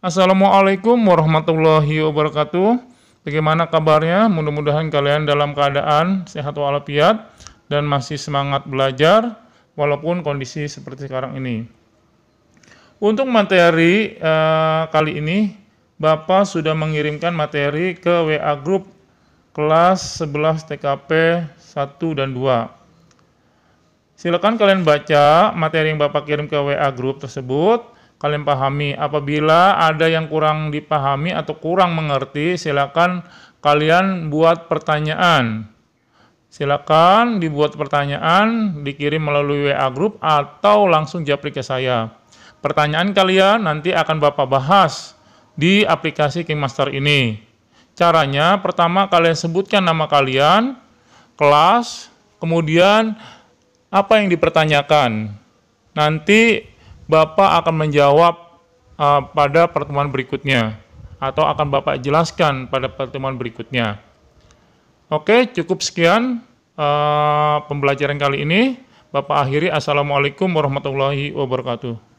Assalamualaikum warahmatullahi wabarakatuh. Bagaimana kabarnya? Mudah-mudahan kalian dalam keadaan sehat walafiat dan masih semangat belajar walaupun kondisi seperti sekarang ini. Untuk materi eh, kali ini, Bapak sudah mengirimkan materi ke WA Group kelas 11 TKP 1 dan 2. Silakan kalian baca materi yang Bapak kirim ke WA Group tersebut kalian pahami. Apabila ada yang kurang dipahami atau kurang mengerti, silakan kalian buat pertanyaan. Silakan dibuat pertanyaan, dikirim melalui WA group atau langsung japri ke saya. Pertanyaan kalian nanti akan Bapak bahas di aplikasi king master ini. Caranya pertama kalian sebutkan nama kalian, kelas, kemudian apa yang dipertanyakan. Nanti Bapak akan menjawab uh, pada pertemuan berikutnya atau akan Bapak jelaskan pada pertemuan berikutnya. Oke, cukup sekian uh, pembelajaran kali ini. Bapak akhiri. Assalamualaikum warahmatullahi wabarakatuh.